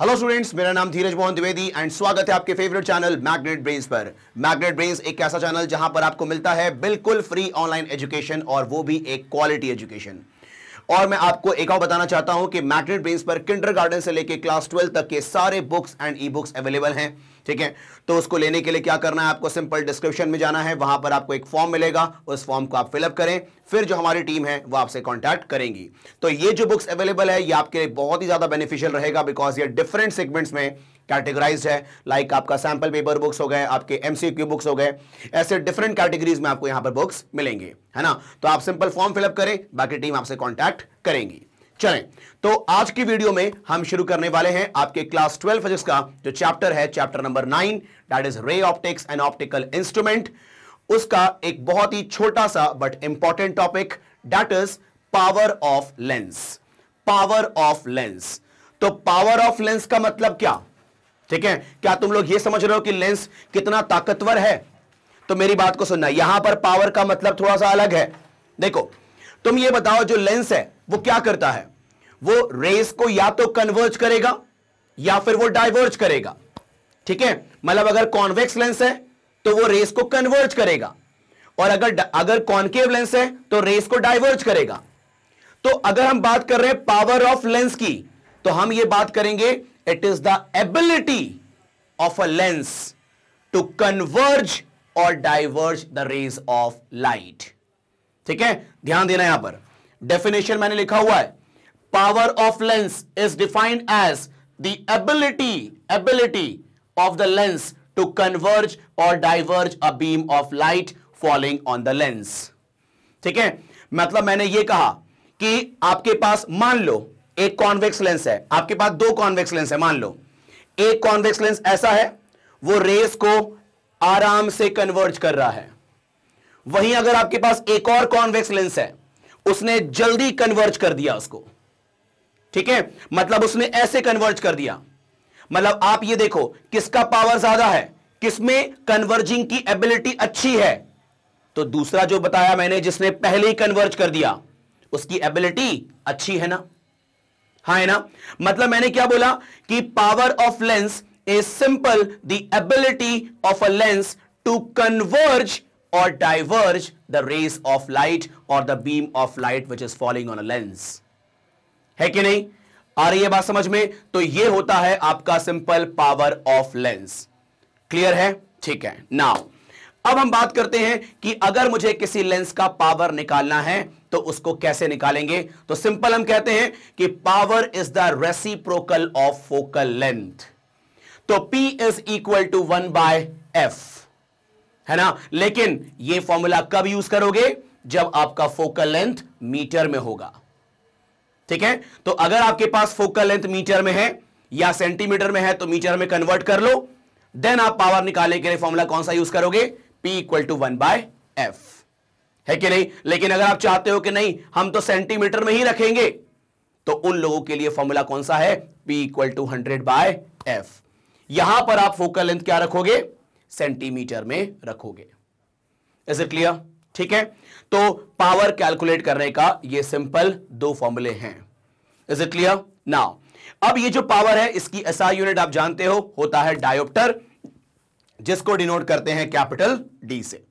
Hello students मेरा नाम धीरज Mohan Dwivedi and स्वागत है आपके फेवरेट चैनल मैग्नेट ब्रेन्स पर मैग्नेट ब्रेन्स एक ऐसा चैनल जहां पर आपको मिलता है बिल्कुल फ्री ऑनलाइन एजुकेशन और वो भी एक क्वालिटी एजुकेशन और मैं आपको एक और बताना चाहता हूं कि मैग्नेट ब्रेन्स पर किंडर से लेकर क्लास ट्वेल्व तक के सारे books and e books available हैं ठीक है तो उसको लेने के लिए क्या करना है आपको सिंपल डिस्क्रिप्शन में जाना है वहां पर आपको एक फॉर्म मिलेगा उस फॉर्म को आप फिलअप करें फिर जो हमारी टीम है वो आपसे कॉन्टैक्ट करेंगी तो ये जो बुक्स अवेलेबल है ये आपके लिए बहुत ही ज्यादा बेनिफिशियल रहेगा बिकॉज ये डिफरेंट सेगमेंट्स में कैटेगराइज है लाइक like आपका सैंपल पेपर बुक्स हो गए आपके एमसीक्यू बुक्स हो गए ऐसे डिफरेंट कैटेगरीज में आपको यहां पर बुक्स मिलेंगे है ना तो आप सिंपल फॉर्म फिलअप करें बाकी टीम आपसे कॉन्टैक्ट करेंगी चलें तो आज की वीडियो में हम शुरू करने वाले हैं आपके क्लास ट्वेल्व फिजिक्स का जो चैप्टर है chapter number nine that is ray optics and optical instrument उसका एक बहुत ही छोटा सा but important topic that is power of lens power of lens तो पावर ऑफ लेंस का मतलब क्या ठीक है क्या तुम लोग यह समझ रहे हो कि लेंस कितना ताकतवर है तो मेरी बात को सुनना यहां पर पावर का मतलब थोड़ा सा अलग है देखो तुम ये बताओ जो लेंस है वो क्या करता है वो रेस को या तो कन्वर्ज करेगा या फिर वो डाइवर्ज करेगा ठीक है मतलब अगर कॉन्वेक्स लेंस है तो वो रेस को कन्वर्ज करेगा और अगर अगर कॉन्केव लेंस है तो रेस को डाइवर्ज करेगा तो अगर हम बात कर रहे हैं पावर ऑफ लेंस की तो हम ये बात करेंगे it is the ability of a lens to converge और diverge the rays of light ठीक है ध्यान देना यहां पर डेफिनेशन मैंने लिखा हुआ है power of lens is defined as the ability, ability of the lens to converge or diverge a beam of light falling on the lens. ठीक है मतलब मैंने यह कहा कि आपके पास मान लो एक कॉन्वेक्स लेंस है आपके पास दो कॉन्वेक्स लेंस है मान लो एक कॉन्वेक्स लेंस ऐसा है वो रेस को आराम से कन्वर्ज कर रहा है वहीं अगर आपके पास एक और कॉन्वेक्स लेंस है उसने जल्दी कन्वर्ज कर दिया उसको ठीक है मतलब उसने ऐसे कन्वर्ज कर दिया मतलब आप ये देखो किसका पावर ज्यादा है किसमें कन्वर्जिंग की एबिलिटी अच्छी है तो दूसरा जो बताया मैंने जिसने पहले ही कन्वर्ज कर दिया उसकी एबिलिटी अच्छी है ना हा है ना मतलब मैंने क्या बोला कि power of lens is simple the ability of a lens to converge और diverge the rays of light और the beam of light which is following on a lens है कि नहीं आ रही है बात समझ में तो ये होता है आपका simple power of lens clear है ठीक है नाउ अब हम बात करते हैं कि अगर मुझे किसी लेंस का पावर निकालना है तो उसको कैसे निकालेंगे तो सिंपल हम कहते हैं कि power is the reciprocal of focal length तो P is equal to one by F है ना लेकिन यह फॉर्मूला कब यूज करोगे जब आपका फोकल लेंथ मीटर में होगा ठीक है तो अगर आपके पास फोकल लेंथ मीटर में है या सेंटीमीटर में है तो मीटर में कन्वर्ट कर लो देन आप पावर निकालने के लिए फॉर्मूला कौन सा यूज करोगे P equal to one by F है कि नहीं लेकिन अगर आप चाहते हो कि नहीं हम तो सेंटीमीटर में ही रखेंगे तो उन लोगों के लिए फॉर्मूला कौन सा है P equal to hundred by F यहां पर आप फोकल लेंथ क्या रखोगे सेंटीमीटर में रखोगे इज इट क्लियर ठीक है तो पावर कैलकुलेट करने का ये सिंपल दो फॉर्मूले हैं इज इट क्लियर नाउ अब ये जो पावर है इसकी SI यूनिट आप जानते हो होता है डायोप्टर जिसको डिनोट करते हैं कैपिटल डी से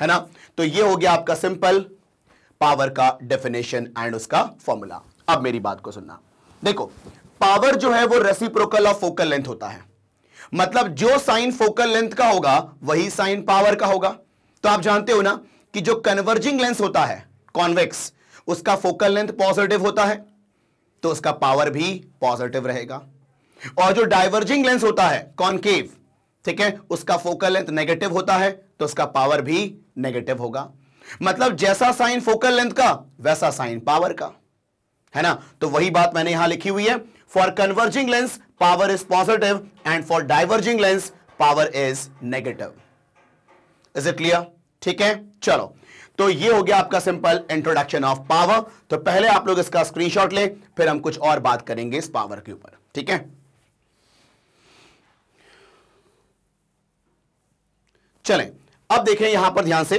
है ना तो ये हो गया आपका सिंपल पावर का डेफिनेशन एंड उसका फॉर्मूला अब मेरी बात को सुनना देखो पावर जो है वो रेसिप्रोकल ऑफ फोकल लेंथ होता है मतलब जो साइन फोकल लेंथ का होगा वही साइन पावर का होगा तो आप जानते हो ना कि जो कन्वर्जिंग लेंस होता है कॉन्वेक्स उसका फोकल लेंथ पॉजिटिव होता है तो उसका पावर भी पॉजिटिव रहेगा और जो डाइवर्जिंग लेंस होता है कॉनकेव ठीक है उसका फोकल लेंथ नेगेटिव होता है तो उसका पावर भी नेगेटिव होगा मतलब जैसा साइन फोकल लेंथ का वैसा साइन पावर का है ना तो वही बात मैंने यहां लिखी हुई है for converging lens power is positive and for diverging lens power is negative is it clear ठीक है चलो तो ये हो गया आपका सिंपल इंट्रोडक्शन ऑफ पावर तो पहले आप लोग इसका स्क्रीनशॉट लें फिर हम कुछ और बात करेंगे इस पावर के ऊपर ठीक है चलें अब देखें यहां पर ध्यान से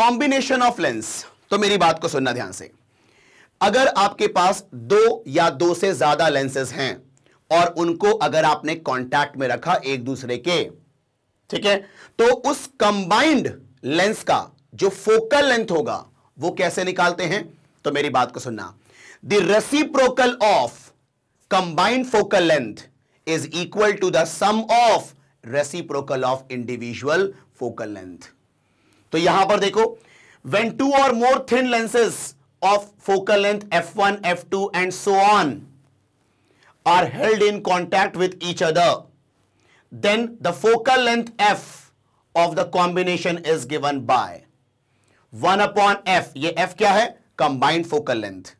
कॉम्बिनेशन ऑफ लेंस तो मेरी बात को सुनना ध्यान से अगर आपके पास दो या दो से ज्यादा लेंसेज हैं और उनको अगर आपने कॉन्टैक्ट में रखा एक दूसरे के ठीक है तो उस कंबाइंड लेंस का जो फोकल लेंथ होगा वो कैसे निकालते हैं तो मेरी बात को सुनना the reciprocal of combined focal length is equal to the sum of reciprocal of individual focal length तो यहां पर देखो वेन टू और more thin lenses of focal length F one F two and so on are held in contact with each other then the focal length f of the combination is given by 1 upon f ye f kya hai combined focal length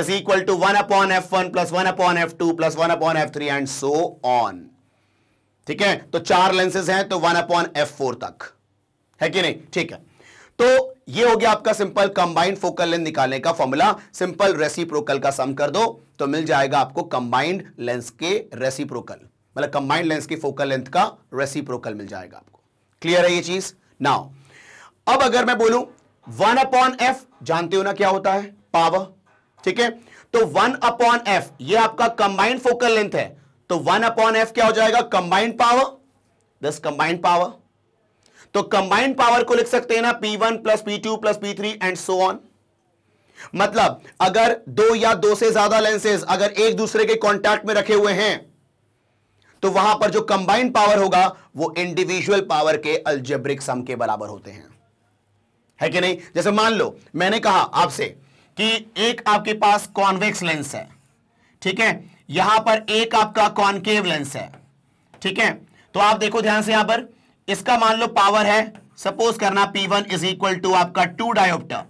is equal to 1 upon f1 plus 1 upon f2 plus 1 upon f3 and so on theek hai to char lenses hain to 1 upon f4 tak hai ki nahi theek hai to ये हो गया आपका simple combined focal length निकालने का formula simple reciprocal का सम कर दो तो मिल जाएगा आपको कंबाइंड लेंस के रेसिप्रोकल मतलब कंबाइंड लेंस की फोकल लेंथ का रेसिप्रोकल मिल जाएगा आपको क्लियर है ये चीज नाउ अब अगर मैं बोलूं वन अपॉन एफ जानते हो ना क्या होता है पावर ठीक है तो वन अपॉन एफ ये आपका कंबाइंड फोकल लेंथ है तो वन अपॉन एफ क्या हो जाएगा कंबाइंड पावर दस कंबाइंड पावर तो कंबाइंड पावर को लिख सकते हैं ना P one plus P two plus P three and so on मतलब अगर दो या दो से ज्यादा लेंसेज अगर एक दूसरे के कॉन्टैक्ट में रखे हुए हैं तो वहां पर जो कंबाइंड पावर होगा वो इंडिविजुअल पावर के अल्जेब्रिक सम के बराबर होते हैं है कि नहीं जैसे मान लो मैंने कहा आपसे कि एक आपके पास कॉन्वेक्स लेंस है ठीक है यहां पर एक आपका कॉन्केव लेंस है ठीक है तो आप देखो ध्यान से यहां पर इसका मान लो पावर है सपोज करना P one is equal to आपका टू डायोप्टर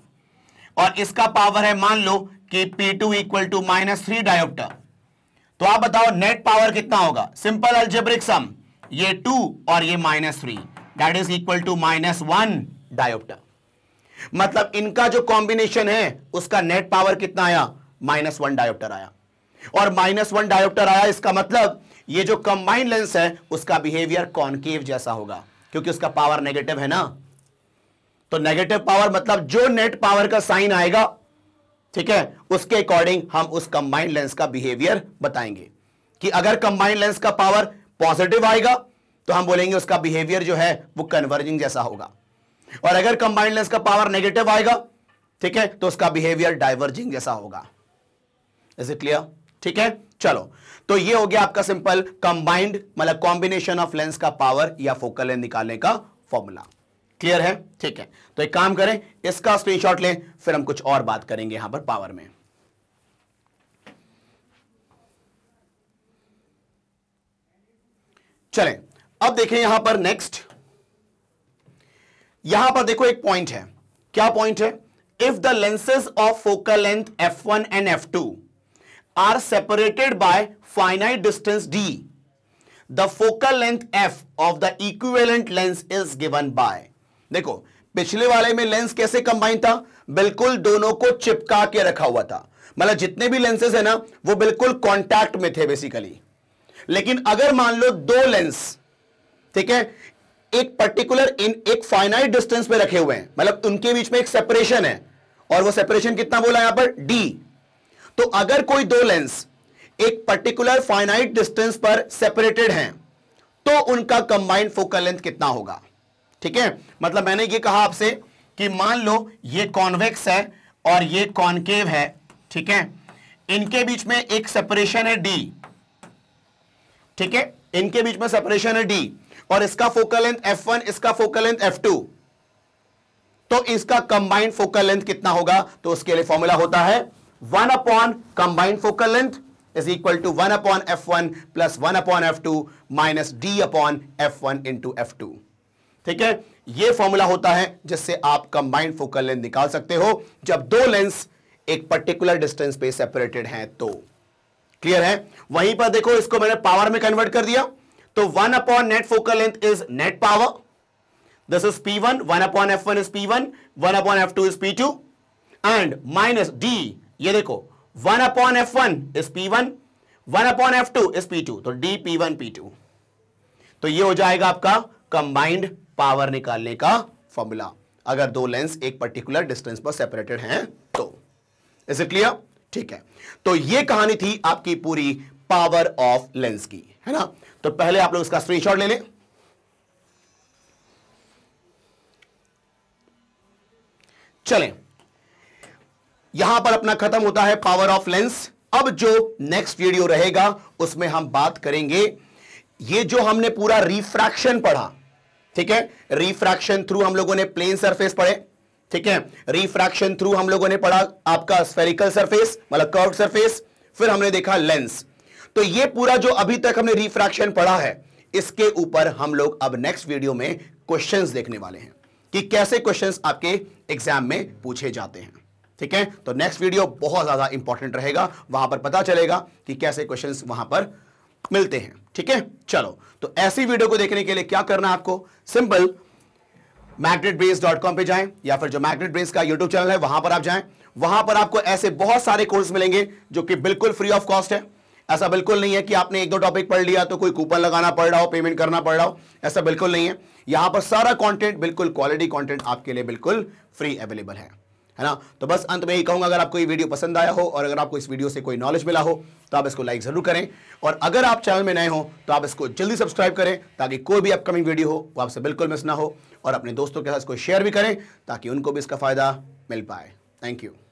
और इसका पावर है मान लो कि P two equal to minus three dioptre तो आप बताओ नेट पावर कितना होगा सिंपल अल्जेब्रिक सम ये टू और ये minus three that is equal to minus one dioptre मतलब इनका जो कॉम्बिनेशन है उसका नेट पावर कितना आया माइनस वन डायोप्टर आया और माइनस वन डायोप्टर आया इसका मतलब ये जो कंबाइन लेंस है उसका बिहेवियर कॉन्केव जैसा होगा क्योंकि उसका पावर नेगेटिव है ना तो नेगेटिव पावर मतलब जो नेट पावर का साइन आएगा ठीक है उसके अकॉर्डिंग हम उस कंबाइंड लेंस का बिहेवियर बताएंगे कि अगर कंबाइंड लेंस का पावर पॉजिटिव आएगा तो हम बोलेंगे उसका बिहेवियर जो है वो कन्वर्जिंग जैसा होगा और अगर कंबाइंड लेंस का पावर नेगेटिव आएगा ठीक है तो उसका बिहेवियर डाइवर्जिंग जैसा होगा इज इट क्लियर ठीक है चलो तो ये हो गया आपका सिंपल कंबाइंड मतलब कॉम्बिनेशन ऑफ लेंस का पावर या फोकल लेंस निकालने का फॉर्मूला क्लियर है ठीक है तो एक काम करें इसका स्क्रीनशॉट लें फिर हम कुछ और बात करेंगे यहां पर पावर में चलें अब देखें यहां पर नेक्स्ट यहां पर देखो एक पॉइंट है क्या पॉइंट है if the lenses of focal length F one and F two are separated by finite distance D the focal length f of the equivalent lens is given by देखो पिछले वाले में लेंस कैसे combine था बिल्कुल दोनों को चिपका के रखा हुआ था मतलब जितने भी लेंसेज है ना वो बिल्कुल कॉन्टैक्ट में थे बेसिकली लेकिन अगर मान लो दो लेंस ठीक है एक पर्टिकुलर इन एक फाइनाइट डिस्टेंस पे रखे हुए हैं मतलब उनके बीच में एक सेपरेशन है और वो सेपरेशन कितना बोला यहां पर डी तो अगर कोई दो लेंस एक पर्टिकुलर फाइनाइट डिस्टेंस पर सेपरेटेड हैं तो उनका कंबाइंड फोकल लेंथ कितना होगा ठीक है मतलब मैंने ये कहा आपसे कि मान लो ये कॉन्वेक्स है और ये कॉन्केव है ठीक है इनके बीच में एक सेपरेशन है डी ठीक है इनके बीच में सेपरेशन है डी और इसका फोकल लेंथ एफ वन इसका फोकल लेंथ एफ टू तो इसका कंबाइंड फोकल लेंथ कितना होगा तो उसके लिए फॉर्मूला होता है one upon combined focal length is equal to one upon F one plus one upon F two minus D upon F one into F two ठीक है ये फॉर्मूला होता है जिससे आप कंबाइंड फोकल लेंथ निकाल सकते हो जब दो लेंस एक पर्टिकुलर डिस्टेंस पे सेपरेटेड हैं तो क्लियर है वहीं पर देखो इसको मैंने पावर में कन्वर्ट कर दिया तो one upon net focal length is net power this is P one one upon F one is P one one upon F two is P two and minus D ये देखो one upon F one is P one one upon F two is P two तो D P one P two तो ये हो जाएगा आपका combined power निकालने का फॉर्मूला अगर दो लेंस एक पर्टिकुलर डिस्टेंस पर सेपरेटेड हैं तो इसे क्लियर ठीक है तो ये कहानी थी आपकी पूरी पावर ऑफ लेंस की है ना तो पहले आप लोग इसका स्क्रीनशॉट ले लें चलें यहां पर अपना खत्म होता है पावर ऑफ लेंस अब जो नेक्स्ट वीडियो रहेगा उसमें हम बात करेंगे ये जो हमने पूरा रिफ्रैक्शन पढ़ा ठीक है रिफ्रैक्शन थ्रू हम लोगों ने प्लेन सरफेस पढ़े ठीक है रिफ्रैक्शन थ्रू हम लोगों ने पढ़ा आपका स्फेरिकल सरफेस मतलब कर्व सरफेस फिर हमने देखा लेंस तो ये पूरा जो अभी तक हमने रिफ्रैक्शन पढ़ा है इसके ऊपर हम लोग अब नेक्स्ट वीडियो में क्वेश्चन देखने वाले हैं कि कैसे क्वेश्चन आपके एग्जाम में पूछे जाते हैं ठीक है तो नेक्स्ट वीडियो बहुत ज्यादा इंपॉर्टेंट रहेगा वहां पर पता चलेगा कि कैसे क्वेश्चंस वहां पर मिलते हैं ठीक है चलो तो ऐसी वीडियो को देखने के लिए क्या करना है आपको सिंपल कॉम पे जाएं या फिर जो मैग्नेट ब्रेन्स का यूट्यूब चैनल है वहां पर आप जाएं वहां पर आपको ऐसे बहुत सारे कोर्स मिलेंगे जो कि बिल्कुल फ्री ऑफ कॉस्ट है ऐसा बिल्कुल नहीं है कि आपने एक दो टॉपिक पढ़ लिया तो कोई कूपन लगाना पड़ रहा हो पेमेंट करना पड़ रहा हो ऐसा बिल्कुल नहीं है यहां पर सारा कंटेंट बिल्कुल क्वालिटी कंटेंट आपके लिए बिल्कुल फ्री अवेलेबल है है ना तो बस अंत में ही कहूंगा अगर आपको ये वीडियो पसंद आया हो और अगर आपको इस वीडियो से कोई नॉलेज मिला हो तो आप इसको लाइक ज़रूर करें और अगर आप चैनल में नए हो तो आप इसको जल्दी सब्सक्राइब करें ताकि कोई भी अपकमिंग वीडियो हो वो आपसे बिल्कुल मिस ना हो और अपने दोस्तों के साथ इसको शेयर भी करें ताकि उनको भी इसका फ़ायदा मिल पाए थैंक यू